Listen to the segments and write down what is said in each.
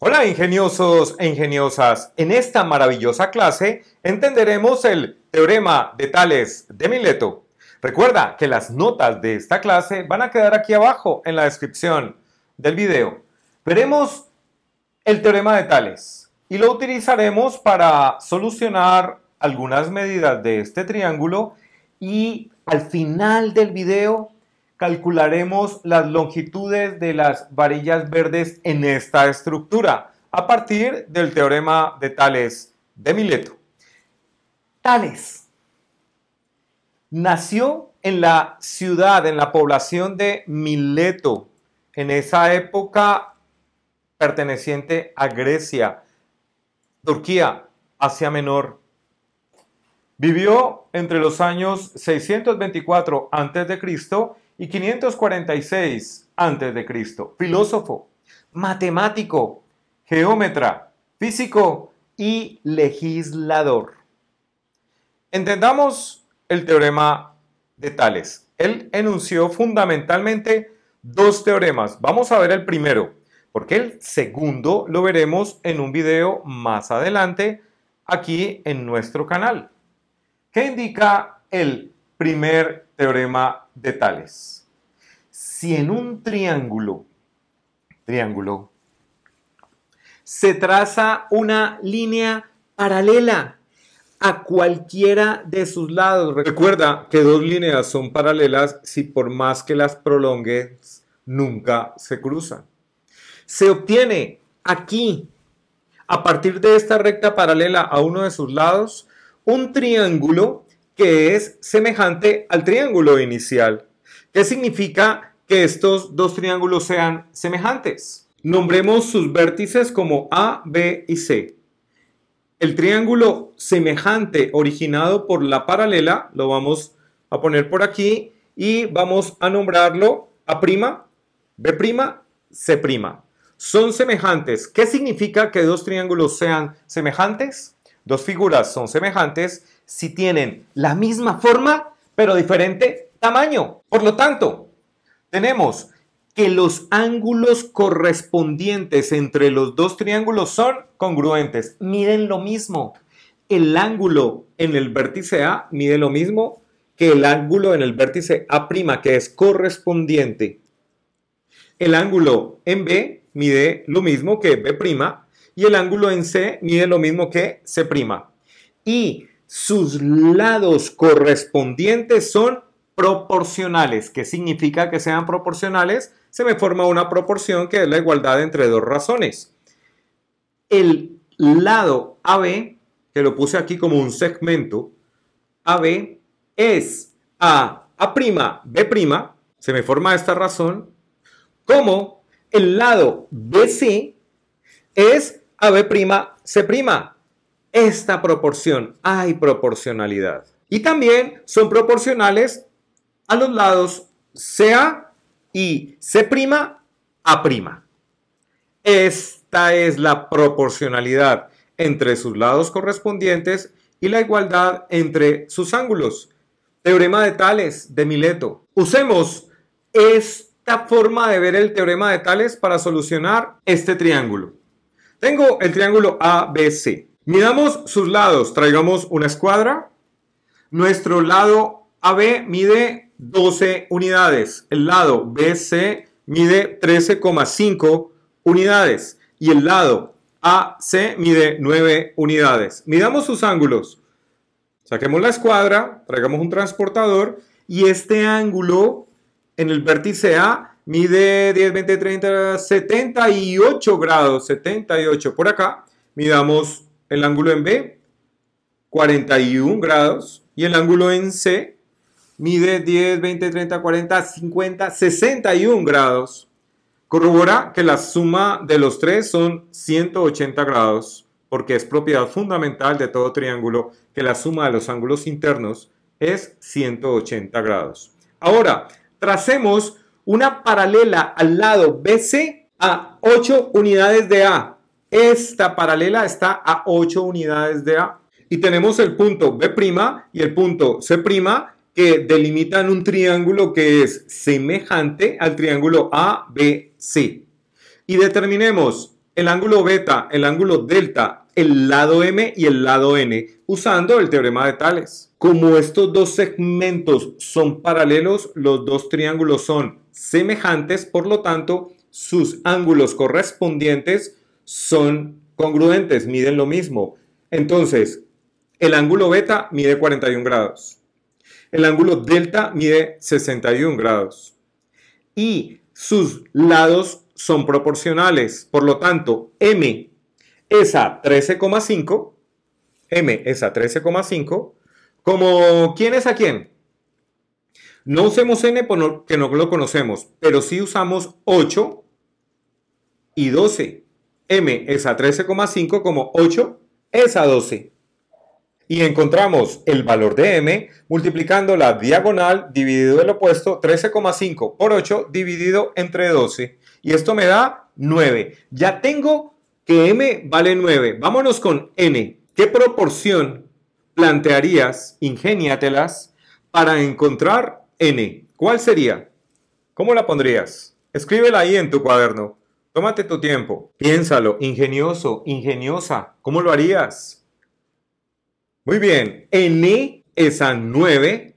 Hola ingeniosos e ingeniosas, en esta maravillosa clase entenderemos el teorema de Tales de Mileto. Recuerda que las notas de esta clase van a quedar aquí abajo en la descripción del video. Veremos el teorema de Tales y lo utilizaremos para solucionar algunas medidas de este triángulo y al final del video calcularemos las longitudes de las varillas verdes en esta estructura a partir del teorema de Tales de Mileto. Tales nació en la ciudad, en la población de Mileto, en esa época perteneciente a Grecia, Turquía, Asia Menor. Vivió entre los años 624 a.C y 546 a.C. Filósofo, matemático, geómetra, físico y legislador. Entendamos el teorema de Tales. Él enunció fundamentalmente dos teoremas. Vamos a ver el primero, porque el segundo lo veremos en un video más adelante aquí en nuestro canal. ¿Qué indica el primer teorema si en un triángulo, triángulo, se traza una línea paralela a cualquiera de sus lados. Recuerda que dos líneas son paralelas si por más que las prolongues nunca se cruzan. Se obtiene aquí, a partir de esta recta paralela a uno de sus lados, un triángulo que es semejante al triángulo inicial. ¿Qué significa que estos dos triángulos sean semejantes? Nombremos sus vértices como A, B y C. El triángulo semejante originado por la paralela lo vamos a poner por aquí y vamos a nombrarlo A', B', C'. Son semejantes. ¿Qué significa que dos triángulos sean semejantes? Dos figuras son semejantes si tienen la misma forma, pero diferente tamaño. Por lo tanto, tenemos que los ángulos correspondientes entre los dos triángulos son congruentes. Miden lo mismo. El ángulo en el vértice A mide lo mismo que el ángulo en el vértice A', que es correspondiente. El ángulo en B mide lo mismo que B', y el ángulo en C mide lo mismo que C'. Y sus lados correspondientes son proporcionales. ¿Qué significa que sean proporcionales? Se me forma una proporción que es la igualdad entre dos razones. El lado AB, que lo puse aquí como un segmento, AB es A, A', se me forma esta razón, como el lado BC es AB', esta proporción. Hay proporcionalidad. Y también son proporcionales a los lados CA y C'A'. Esta es la proporcionalidad entre sus lados correspondientes y la igualdad entre sus ángulos. Teorema de Tales de Mileto. Usemos esta forma de ver el teorema de Tales para solucionar este triángulo. Tengo el triángulo ABC. Midamos sus lados, traigamos una escuadra. Nuestro lado AB mide 12 unidades, el lado BC mide 13,5 unidades y el lado AC mide 9 unidades. Midamos sus ángulos. Saquemos la escuadra, traigamos un transportador y este ángulo en el vértice A mide 10, 20, 30, 78 grados, 78 por acá. Midamos el ángulo en B, 41 grados, y el ángulo en C mide 10, 20, 30, 40, 50, 61 grados. Corrobora que la suma de los tres son 180 grados, porque es propiedad fundamental de todo triángulo que la suma de los ángulos internos es 180 grados. Ahora, tracemos una paralela al lado BC a 8 unidades de A. Esta paralela está a 8 unidades de A. Y tenemos el punto B' y el punto C' que delimitan un triángulo que es semejante al triángulo ABC. Y determinemos el ángulo beta, el ángulo delta, el lado M y el lado N, usando el teorema de Tales. Como estos dos segmentos son paralelos, los dos triángulos son semejantes, por lo tanto, sus ángulos correspondientes son congruentes, miden lo mismo. Entonces, el ángulo beta mide 41 grados. El ángulo delta mide 61 grados. Y sus lados son proporcionales. Por lo tanto, M es a 13,5. M es a 13,5. Como quién es a quién. No usemos N porque no lo conocemos, pero sí usamos 8 y 12. M es a 13,5 como 8 es a 12. Y encontramos el valor de M multiplicando la diagonal dividido el opuesto 13,5 por 8 dividido entre 12. Y esto me da 9. Ya tengo que M vale 9. Vámonos con N. ¿Qué proporción plantearías, ingeniatelas, para encontrar N? ¿Cuál sería? ¿Cómo la pondrías? Escríbela ahí en tu cuaderno. Tómate tu tiempo, piénsalo, ingenioso, ingeniosa, ¿cómo lo harías? Muy bien, N es a 9,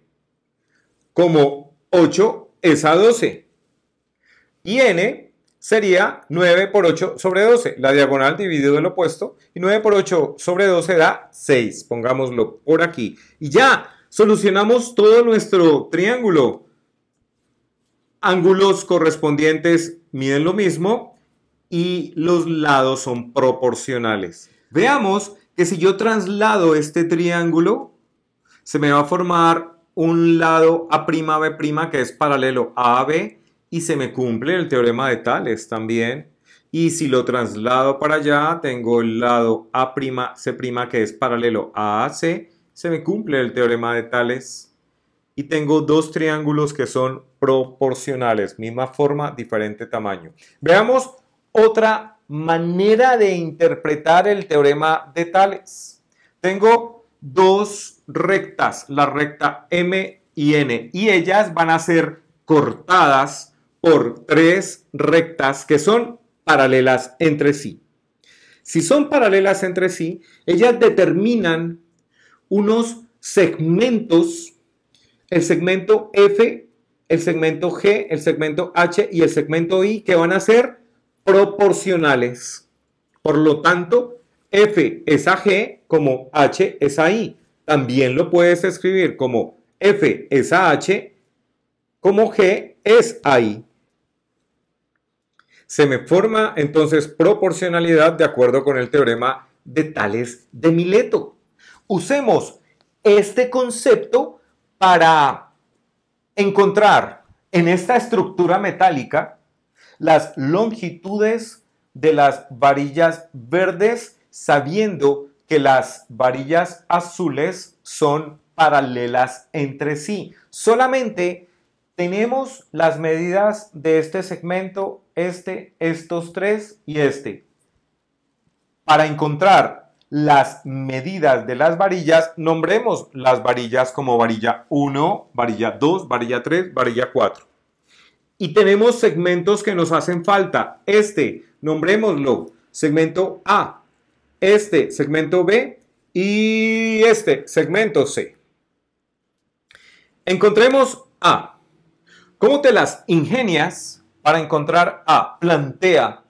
como 8 es a 12. Y N sería 9 por 8 sobre 12, la diagonal dividido del opuesto, y 9 por 8 sobre 12 da 6, pongámoslo por aquí. Y ya, solucionamos todo nuestro triángulo. Ángulos correspondientes miden lo mismo, y los lados son proporcionales. Veamos que si yo traslado este triángulo, se me va a formar un lado A'B' que es paralelo a AB y se me cumple el teorema de Tales también. Y si lo traslado para allá, tengo el lado A'C' que es paralelo a AC, se me cumple el teorema de Tales. Y tengo dos triángulos que son proporcionales, misma forma, diferente tamaño. Veamos otra manera de interpretar el teorema de Tales. Tengo dos rectas, la recta M y N, y ellas van a ser cortadas por tres rectas que son paralelas entre sí. Si son paralelas entre sí, ellas determinan unos segmentos, el segmento F, el segmento G, el segmento H y el segmento I, que van a ser proporcionales. Por lo tanto, F es a G como H es a I. También lo puedes escribir como F es a H como G es a I. Se me forma entonces proporcionalidad de acuerdo con el teorema de Tales de Mileto. Usemos este concepto para encontrar en esta estructura metálica las longitudes de las varillas verdes, sabiendo que las varillas azules son paralelas entre sí. Solamente tenemos las medidas de este segmento, este, estos tres y este. Para encontrar las medidas de las varillas, nombremos las varillas como varilla 1, varilla 2, varilla 3, varilla 4. Y tenemos segmentos que nos hacen falta. Este, nombrémoslo, segmento A, este, segmento B y este, segmento C. Encontremos A. ¿Cómo te las ingenias para encontrar A? Plantea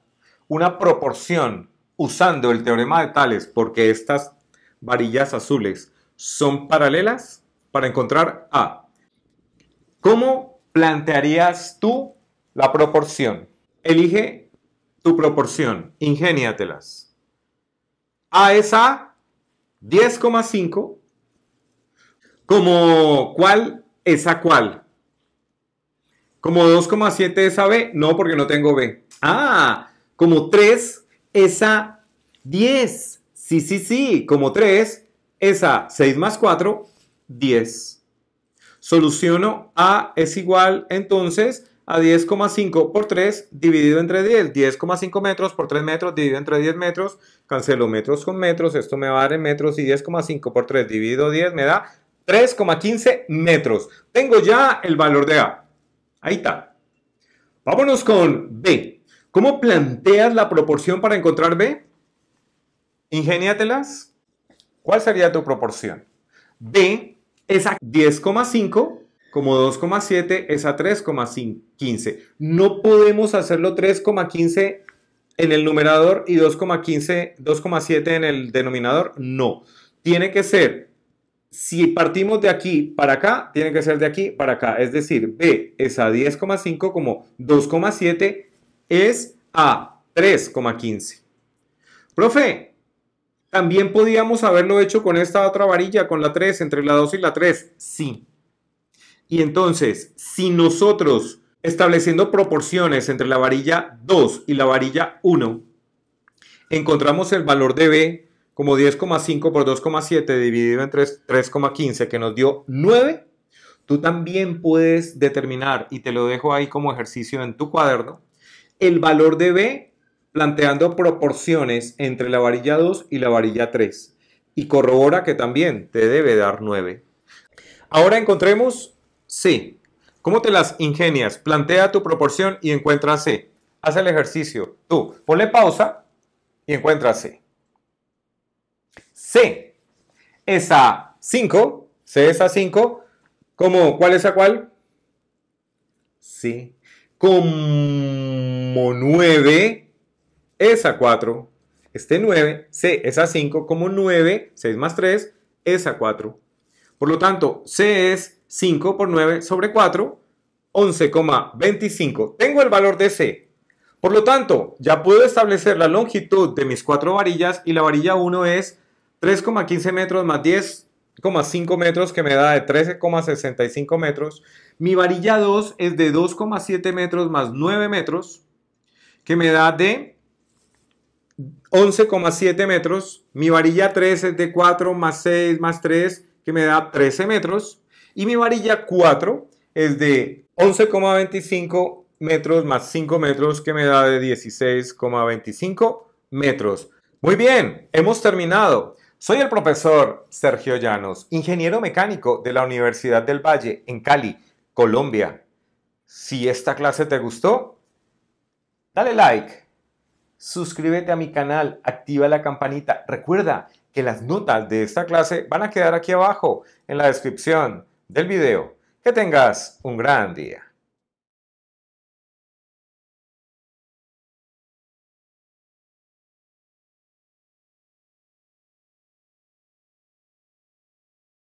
una proporción usando el teorema de Tales, porque estas varillas azules son paralelas para encontrar A. ¿Cómo plantearías tú la proporción? Elige tu proporción, ingéniatelas. A es A, 10,5. Como cuál es A cuál. Como 2,7 es A B, no porque no tengo B. Ah, como 3 es A 10. Sí, sí, sí, como 3 es A 6 más 4, 10. Soluciono A es igual entonces a 10,5 por 3 dividido entre 10. 10,5 metros por 3 metros dividido entre 10 metros. Cancelo metros con metros. Esto me va a dar en metros. Y 10,5 por 3 dividido 10 me da 3,15 metros. Tengo ya el valor de A. Ahí está. Vámonos con B. ¿Cómo planteas la proporción para encontrar B? Ingéniatelas. ¿Cuál sería tu proporción? B esa 10,5, como 2,7 es a 3,15. No podemos hacerlo 3,15 en el numerador y 2,15, 2,7 en el denominador. No, tiene que ser, si partimos de aquí para acá, tiene que ser de aquí para acá. Es decir, B es a 10,5 como 2,7 es a 3,15. Profe, también podíamos haberlo hecho con esta otra varilla, con la 3, entre la 2 y la 3. Sí. Y entonces, si nosotros estableciendo proporciones entre la varilla 2 y la varilla 1, encontramos el valor de B como 10,5 por 2,7 dividido entre 3,15 que nos dio 9, tú también puedes determinar, y te lo dejo ahí como ejercicio en tu cuaderno, el valor de B planteando proporciones entre la varilla 2 y la varilla 3 y corrobora que también te debe dar 9. Ahora encontremos C. ¿Cómo te las ingenias? Plantea tu proporción y encuentra C. Haz el ejercicio. Tú, ponle pausa y encuentra C. C es a 5. C es a 5. ¿Cómo? ¿Cuál es a cuál? Sí. Como 9 es a 4, este 9, C es a 5, como 9, 6 más 3, es a 4. Por lo tanto, C es 5 por 9 sobre 4, 11,25. Tengo el valor de C. Por lo tanto, ya puedo establecer la longitud de mis cuatro varillas y la varilla 1 es 3,15 metros más 10,5 metros que me da de 13,65 metros. Mi varilla 2 es de 2,7 metros más 9 metros que me da de 11,7 metros, mi varilla 3 es de 4 más 6 más 3, que me da 13 metros, y mi varilla 4 es de 11,25 metros más 5 metros, que me da de 16,25 metros. Muy bien, hemos terminado. Soy el profesor Sergio Llanos, ingeniero mecánico de la Universidad del Valle en Cali, Colombia. Si esta clase te gustó, dale like suscríbete a mi canal, activa la campanita. Recuerda que las notas de esta clase van a quedar aquí abajo en la descripción del video. Que tengas un gran día.